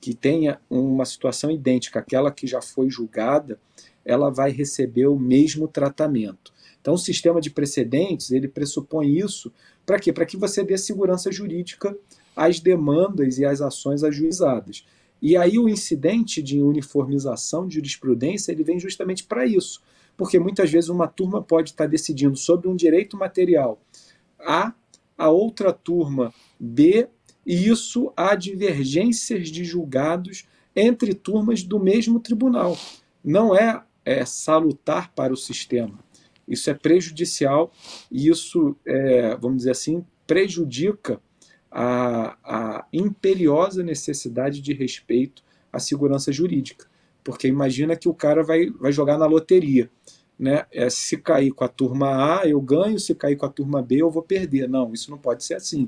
que tenha uma situação idêntica àquela que já foi julgada, ela vai receber o mesmo tratamento. Então, o sistema de precedentes ele pressupõe isso para quê? Para que você dê segurança jurídica às demandas e às ações ajuizadas. E aí o incidente de uniformização de jurisprudência ele vem justamente para isso, porque muitas vezes uma turma pode estar tá decidindo sobre um direito material A a outra turma B, e isso há divergências de julgados entre turmas do mesmo tribunal. Não é, é salutar para o sistema. Isso é prejudicial e isso, é, vamos dizer assim, prejudica a, a imperiosa necessidade de respeito à segurança jurídica. Porque imagina que o cara vai, vai jogar na loteria né? É, se cair com a turma A, eu ganho, se cair com a turma B, eu vou perder. Não, isso não pode ser assim.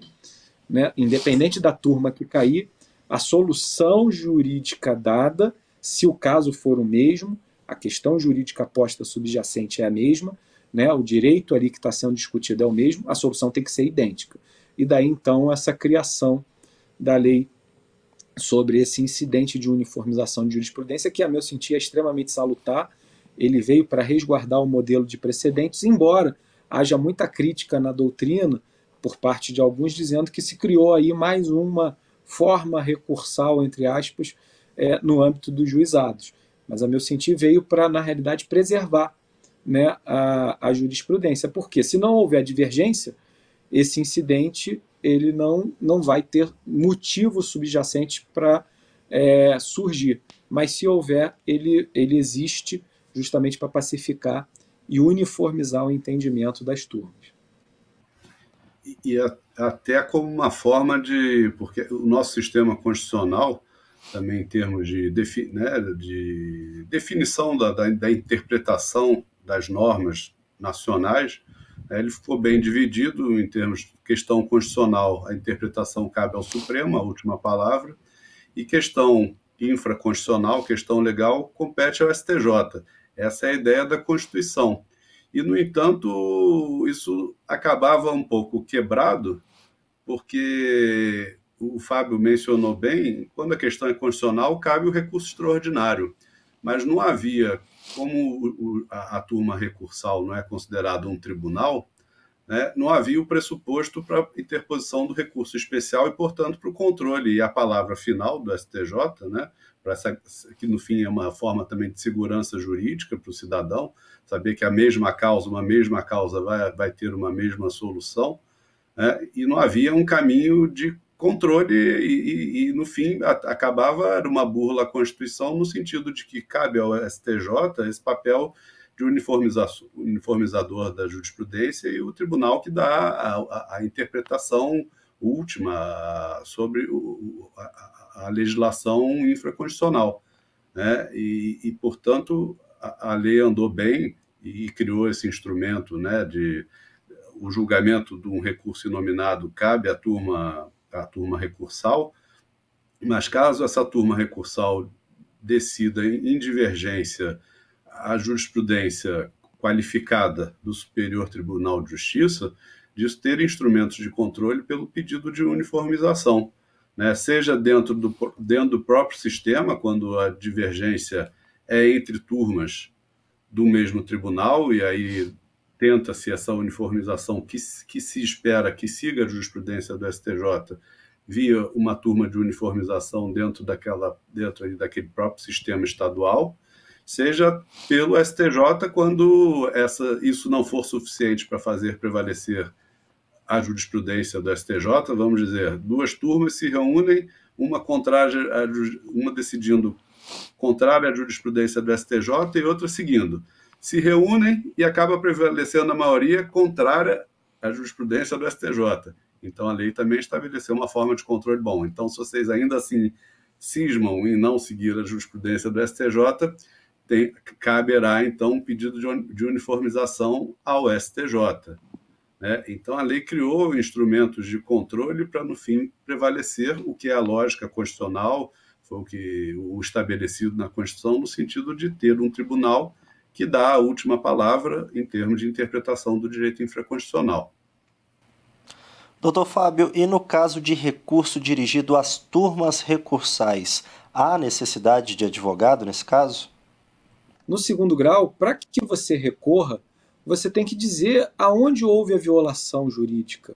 Né? Independente da turma que cair, a solução jurídica dada, se o caso for o mesmo, a questão jurídica posta subjacente é a mesma, né? o direito ali que está sendo discutido é o mesmo, a solução tem que ser idêntica. E daí então essa criação da lei sobre esse incidente de uniformização de jurisprudência, que a meu sentir é extremamente salutar ele veio para resguardar o modelo de precedentes, embora haja muita crítica na doutrina por parte de alguns dizendo que se criou aí mais uma forma recursal, entre aspas, é, no âmbito dos juizados. Mas, a meu sentir, veio para, na realidade, preservar né, a, a jurisprudência, porque se não houver divergência, esse incidente ele não, não vai ter motivo subjacente para é, surgir. Mas se houver, ele, ele existe justamente para pacificar e uniformizar o entendimento das turmas. E, e a, até como uma forma de. Porque o nosso sistema constitucional, também em termos de, defi, né, de definição da, da, da, interpretação das normas nacionais, né, ele ficou bem dividido em termos de questão constitucional, a interpretação cabe ao Supremo, a última palavra, e questão infraconstitucional, questão legal, compete ao STJ. Essa é a ideia da Constituição. E, no entanto, isso acabava um pouco quebrado, porque o Fábio mencionou bem, quando a questão é constitucional, cabe o recurso extraordinário. Mas não havia, como a, turma recursal não é considerada um tribunal, né, não havia o pressuposto para interposição do recurso especial e, portanto, para o controle. E a palavra final do STJ, né, para essa que no fim é uma forma também de segurança jurídica para o cidadão, saber que a mesma causa, uma mesma causa vai, vai ter uma mesma solução, né? e não havia um caminho de controle e, e, e no fim a, acabava uma burla à Constituição no sentido de que cabe ao STJ esse papel de uniformizador da jurisprudência e o tribunal que dá a, a, a interpretação última sobre o, a, a, legislação infraconstitucional. Né? E, e, portanto, a, a, lei andou bem e criou esse instrumento né, de o julgamento de um recurso inominado cabe à turma, à turma recursal, mas caso essa turma recursal decida em divergência a jurisprudência qualificada do Superior Tribunal de Justiça, disso ter instrumentos de controle pelo pedido de uniformização né? seja dentro do, dentro do próprio sistema, quando a divergência é entre turmas do mesmo tribunal, e aí tenta-se essa uniformização que, que se espera que siga a jurisprudência do STJ via uma turma de uniformização dentro daquela dentro daquele próprio sistema estadual, seja pelo STJ quando essa isso não for suficiente para fazer prevalecer a jurisprudência do STJ, vamos dizer, duas turmas se reúnem, uma, contrária, uma decidindo contrária à jurisprudência do STJ e outra seguindo. Se reúnem e acaba prevalecendo a maioria contrária à jurisprudência do STJ. Então a lei também estabeleceu uma forma de controle bom. Então, se vocês ainda assim cismam em não seguir a jurisprudência do STJ, tem, caberá então um pedido de, de uniformização ao STJ. Né? Então, a lei criou instrumentos de controle para, no fim, prevalecer o que é a lógica constitucional, foi o que o estabelecido na Constituição, no sentido de ter um tribunal que dá a última palavra em termos de interpretação do direito infraconstitucional. Doutor Fábio, e no caso de recurso dirigido às turmas recursais, há necessidade de advogado nesse caso? No segundo grau, para que você recorra, você tem que dizer aonde houve a violação jurídica.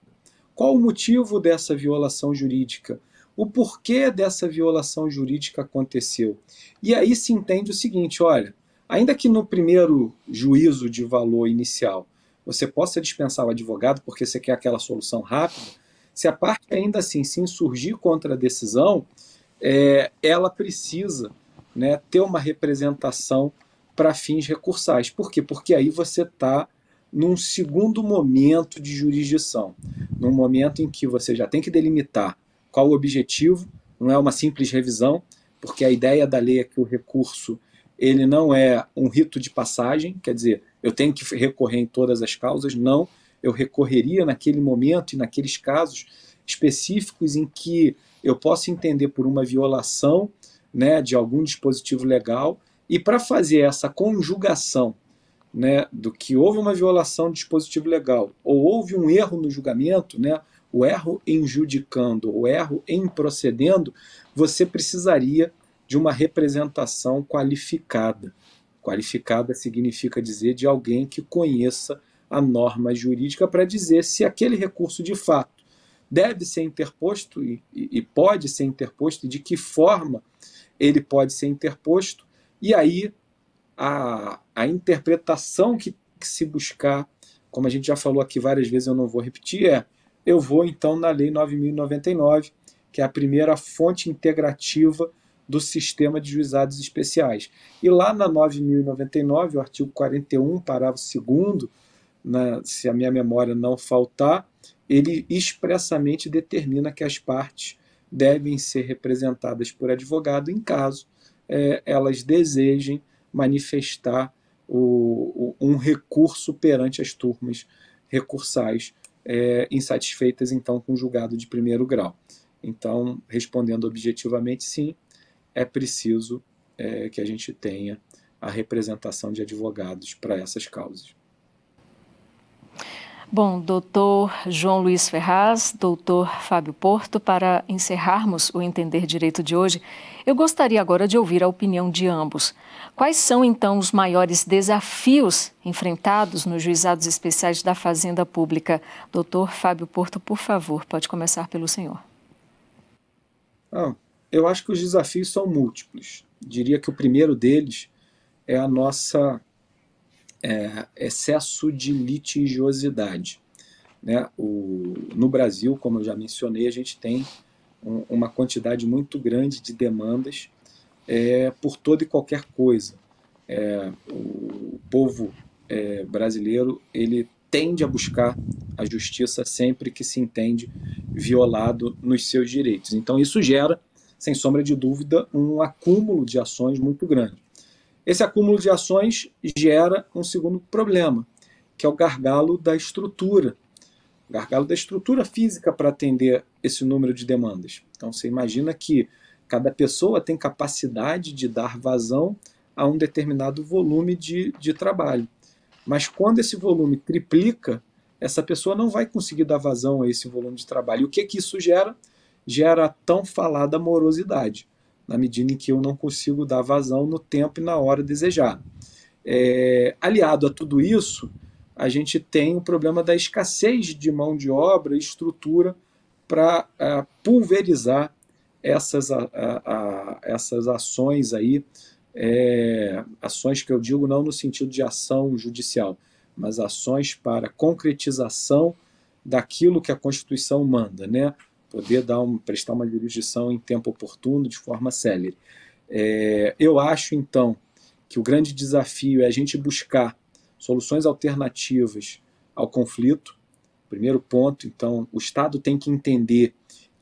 Qual o motivo dessa violação jurídica? O porquê dessa violação jurídica aconteceu? E aí se entende o seguinte: olha, ainda que no primeiro juízo de valor inicial você possa dispensar o advogado porque você quer aquela solução rápida, se a parte ainda assim se insurgir contra a decisão, é, ela precisa né, ter uma representação para fins recursais. Por quê? Porque aí você está num segundo momento de jurisdição, num momento em que você já tem que delimitar qual o objetivo, não é uma simples revisão, porque a ideia da lei é que o recurso ele não é um rito de passagem, quer dizer, eu tenho que recorrer em todas as causas, não, eu recorreria naquele momento e naqueles casos específicos em que eu posso entender por uma violação né, de algum dispositivo legal e para fazer essa conjugação né, do que houve uma violação do dispositivo legal ou houve um erro no julgamento, né, o erro em judicando, o erro em procedendo, você precisaria de uma representação qualificada. Qualificada significa dizer de alguém que conheça a norma jurídica para dizer se aquele recurso de fato deve ser interposto e, e, pode ser interposto e de que forma ele pode ser interposto e aí a, a interpretação que, que se buscar, como a gente já falou aqui várias vezes, eu não vou repetir, é eu vou então na Lei 9.099, que é a primeira fonte integrativa do sistema de juizados especiais. E lá na 9.099, o artigo 41, parágrafo 2, na, né, se a minha memória não faltar, ele expressamente determina que as partes devem ser representadas por advogado em caso é, elas desejem manifestar o, o, um recurso perante as turmas recursais é, insatisfeitas, então, com o julgado de primeiro grau. Então, respondendo objetivamente, sim, é preciso é, que a gente tenha a representação de advogados para essas causas. Bom, doutor João Luiz Ferraz, doutor Fábio Porto, para encerrarmos o Entender Direito de hoje, eu gostaria agora de ouvir a opinião de ambos. Quais são, então, os maiores desafios enfrentados nos juizados especiais da Fazenda Pública? Doutor Fábio Porto, por favor, pode começar pelo senhor. Ah, eu acho que os desafios são múltiplos. Diria que o primeiro deles é a nossa é, excesso de litigiosidade. Né? O, no Brasil, como eu já mencionei, a gente tem um, uma quantidade muito grande de demandas é, por toda e qualquer coisa. É, o povo é, brasileiro ele tende a buscar a justiça sempre que se entende violado nos seus direitos. Então isso gera, sem sombra de dúvida, um acúmulo de ações muito grande. Esse acúmulo de ações gera um segundo problema, que é o gargalo da estrutura. O gargalo da estrutura física para atender esse número de demandas. Então você imagina que cada pessoa tem capacidade de dar vazão a um determinado volume de, de trabalho. Mas quando esse volume triplica, essa pessoa não vai conseguir dar vazão a esse volume de trabalho. E o que, que isso gera? Gera a tão falada morosidade na medida em que eu não consigo dar vazão no tempo e na hora desejada. É, aliado a tudo isso, a gente tem o problema da escassez de mão de obra e estrutura para é, pulverizar essas, a, a, essas ações aí, é, ações que eu digo não no sentido de ação judicial, mas ações para concretização daquilo que a Constituição manda, né? poder dar um, prestar uma jurisdição em tempo oportuno, de forma célere. É, eu acho, então, que o grande desafio é a gente buscar soluções alternativas ao conflito. Primeiro ponto, então, o Estado tem que entender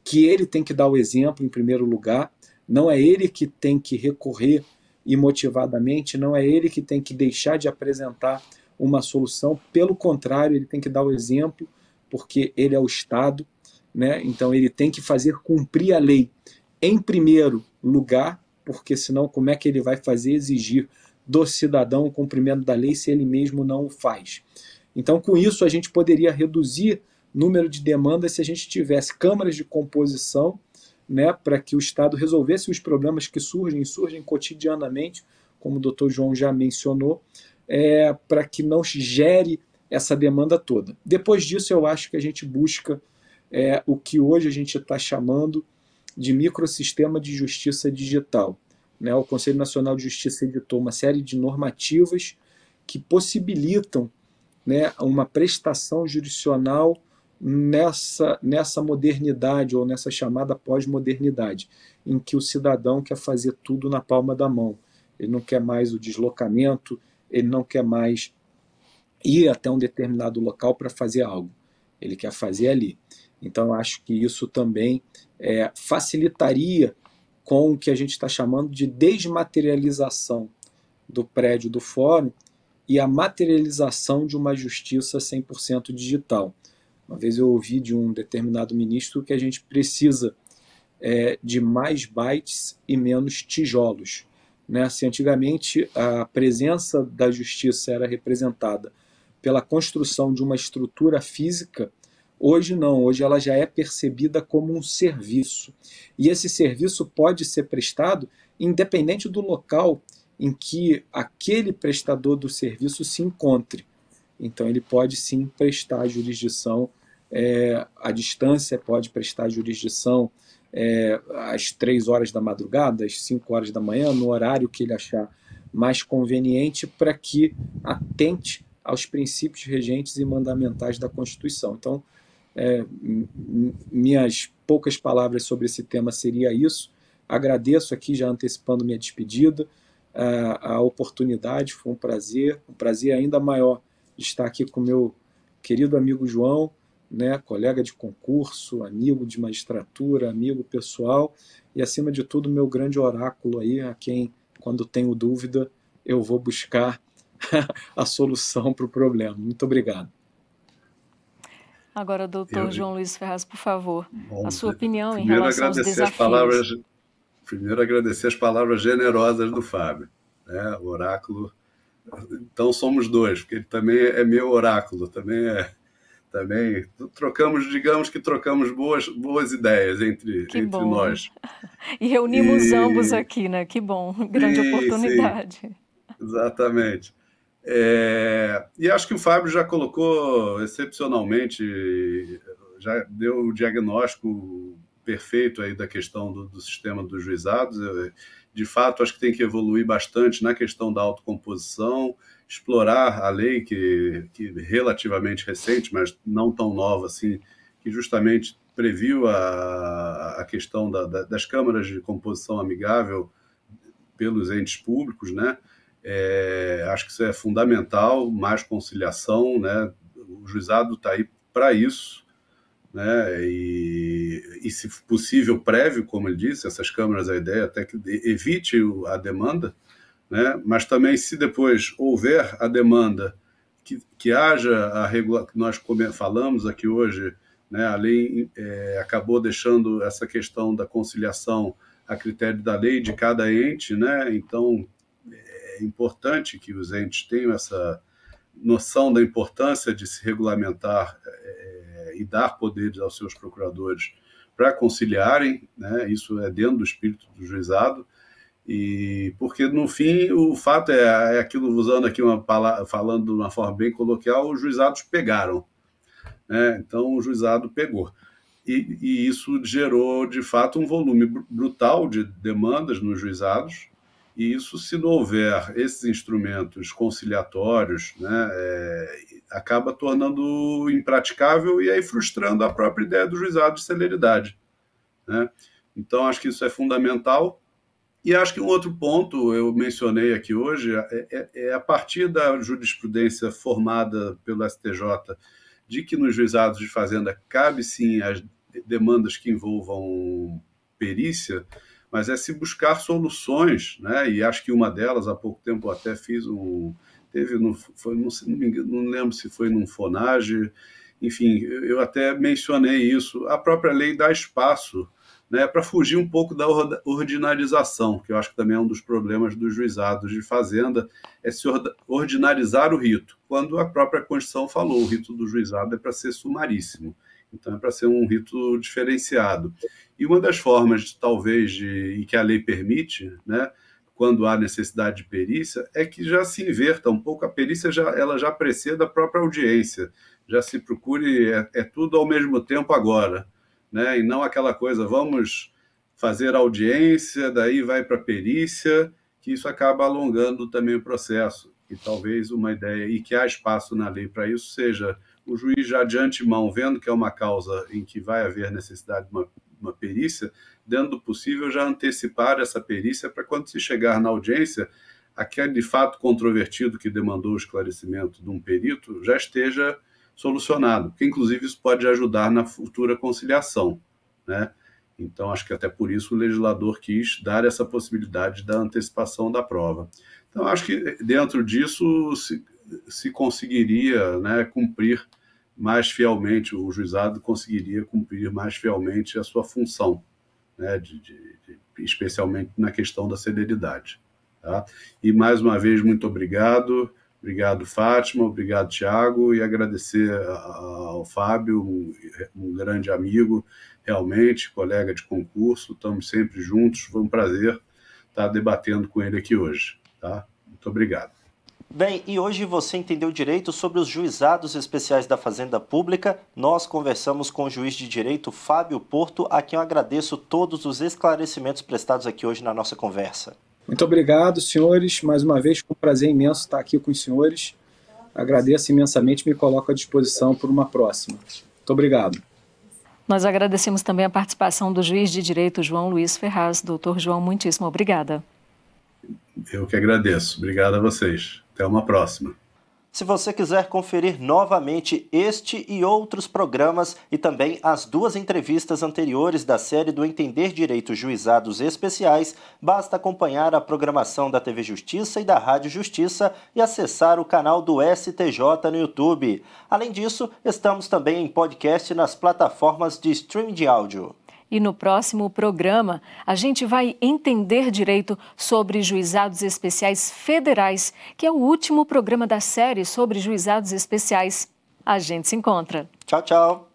que ele tem que dar o exemplo em primeiro lugar, não é ele que tem que recorrer imotivadamente, não é ele que tem que deixar de apresentar uma solução, pelo contrário, ele tem que dar o exemplo, porque ele é o Estado, né? Então ele tem que fazer cumprir a lei em primeiro lugar, porque senão como é que ele vai fazer exigir do cidadão o cumprimento da lei se ele mesmo não o faz? Então com isso a gente poderia reduzir número de demandas se a gente tivesse câmaras de composição, né, para que o Estado resolvesse os problemas que surgem e surgem cotidianamente, como o doutor João já mencionou, é, para que não gere essa demanda toda. Depois disso, eu acho que a gente busca é o que hoje a gente está chamando de microsistema de justiça digital. Né? O Conselho Nacional de Justiça editou uma série de normativas que possibilitam né, uma prestação jurisdicional nessa, nessa modernidade ou nessa chamada pós-modernidade, em que o cidadão quer fazer tudo na palma da mão. Ele não quer mais o deslocamento, ele não quer mais ir até um determinado local para fazer algo. Ele quer fazer ali. Então, acho que isso também é, facilitaria com o que a gente está chamando de desmaterialização do prédio do fórum e a materialização de uma justiça 100% digital. Uma vez eu ouvi de um determinado ministro que a gente precisa é, de mais bytes e menos tijolos. Né? Se antigamente a presença da justiça era representada pela construção de uma estrutura física, Hoje não, hoje ela já é percebida como um serviço. E esse serviço pode ser prestado independente do local em que aquele prestador do serviço se encontre. Então ele pode sim prestar jurisdição é, à distância, pode prestar jurisdição é, às três horas da madrugada, às 5 horas da manhã, no horário que ele achar mais conveniente para que atente aos princípios regentes e mandamentais da Constituição. Então, é, minhas poucas palavras sobre esse tema seria isso. Agradeço aqui, já antecipando minha despedida, a, a oportunidade, foi um prazer, um prazer ainda maior estar aqui com meu querido amigo João, né, colega de concurso, amigo de magistratura, amigo pessoal e, acima de tudo, meu grande oráculo aí, a quem, quando tenho dúvida, eu vou buscar a solução para o problema. Muito obrigado. Agora, doutor eu, João Luiz Ferraz, por favor, bom, a sua opinião em relação aos desafios. As palavras, primeiro, agradecer as palavras generosas do Fábio. Né? O oráculo. Então, somos dois, porque ele também é meu oráculo, também é. Também trocamos, digamos que trocamos boas, boas ideias entre, que entre bom. nós. E reunimos e... ambos aqui, né? Que bom, grande sim, oportunidade. Sim. Exatamente. É, e acho que o Fábio já colocou excepcionalmente, já deu o diagnóstico perfeito aí da questão do, do sistema dos juizados. É, de fato, acho que tem que evoluir bastante na questão da autocomposição, explorar a lei que, que é relativamente recente, mas não tão nova assim, que justamente previu a, a questão da, da, das câmaras de composição amigável pelos entes públicos, né? É, acho que isso é fundamental, mais conciliação, né? O juizado está aí para isso, né? E, e, se possível prévio, como ele disse, essas câmaras, a ideia é até que evite a demanda, né? Mas também se depois houver a demanda que, que haja a regula que nós falamos aqui hoje, né? A lei é, acabou deixando essa questão da conciliação a critério da lei de cada ente, né? Então é importante que os entes tenham essa noção da importância de se regulamentar é, e dar poderes aos seus procuradores para conciliarem, né? isso é dentro do espírito do juizado, e porque no fim o fato é, é aquilo usando aqui uma palavra, falando de uma forma bem coloquial, os juizados pegaram, né? então o juizado pegou. E, e, isso gerou de fato um volume brutal de demandas nos juizados, e isso, se não houver esses instrumentos conciliatórios, né, é, acaba tornando impraticável e aí frustrando a própria ideia do juizado de celeridade. Né? Então, acho que isso é fundamental. E acho que um outro ponto eu mencionei aqui hoje é, é, é a partir da jurisprudência formada pelo STJ de que nos juizados de fazenda cabe sim as demandas que envolvam perícia, mas é se buscar soluções, né? E acho que uma delas, há pouco tempo até fiz um, teve, não, foi, não, não lembro se foi num Fonage, enfim, eu até mencionei isso. A própria lei dá espaço né, para fugir um pouco da ordinarização, que eu acho que também é um dos problemas dos juizados de fazenda, é se ordinarizar o rito, quando a própria Constituição falou, o rito do juizado é para ser sumaríssimo. Então é para ser um rito diferenciado. E uma das formas, talvez, de, e que a lei permite, né, quando há necessidade de perícia, é que já se inverta um pouco, a perícia já, ela já preceda a própria audiência, já se procure, é, é tudo ao mesmo tempo agora, né, e não aquela coisa, vamos fazer audiência, daí vai para perícia, que isso acaba alongando também o processo. E talvez uma ideia, e que há espaço na lei para isso, seja o juiz já de antemão, vendo que é uma causa em que vai haver necessidade de uma, uma perícia, dentro do possível já antecipar essa perícia para quando se chegar na audiência, aquele fato controvertido que demandou o esclarecimento de um perito já esteja solucionado, porque inclusive isso pode ajudar na futura conciliação, né? Então, acho que até por isso o legislador quis dar essa possibilidade da antecipação da prova. Então, acho que dentro disso, se conseguiria né, cumprir mais fielmente, o juizado conseguiria cumprir mais fielmente a sua função, né, de, de, de, especialmente na questão da celeridade. Tá? E mais uma vez, muito obrigado. Obrigado, Fátima, obrigado, Tiago, e agradecer ao Fábio, um, grande amigo, realmente, colega de concurso, estamos sempre juntos, foi um prazer estar debatendo com ele aqui hoje. Tá? Muito obrigado. Bem, e hoje você entendeu direito sobre os juizados especiais da Fazenda Pública. Nós conversamos com o juiz de direito Fábio Porto, a quem eu agradeço todos os esclarecimentos prestados aqui hoje na nossa conversa. Muito obrigado, senhores. Mais uma vez, foi um prazer imenso estar aqui com os senhores. Agradeço imensamente e me coloco à disposição por uma próxima. Muito obrigado. Nós agradecemos também a participação do juiz de direito João Luiz Ferraz. Doutor João, muitíssimo obrigada. Eu que agradeço. Obrigado a vocês. Até uma próxima. Se você quiser conferir novamente este e outros programas e também as duas entrevistas anteriores da série do Entender Direito Juizados Especiais, basta acompanhar a programação da TV Justiça e da Rádio Justiça e acessar o canal do STJ no YouTube. Além disso, estamos também em podcast nas plataformas de streaming de áudio. E no próximo programa, a gente vai entender direito sobre juizados especiais federais, que é o último programa da série sobre juizados especiais. A gente se encontra. Tchau, tchau.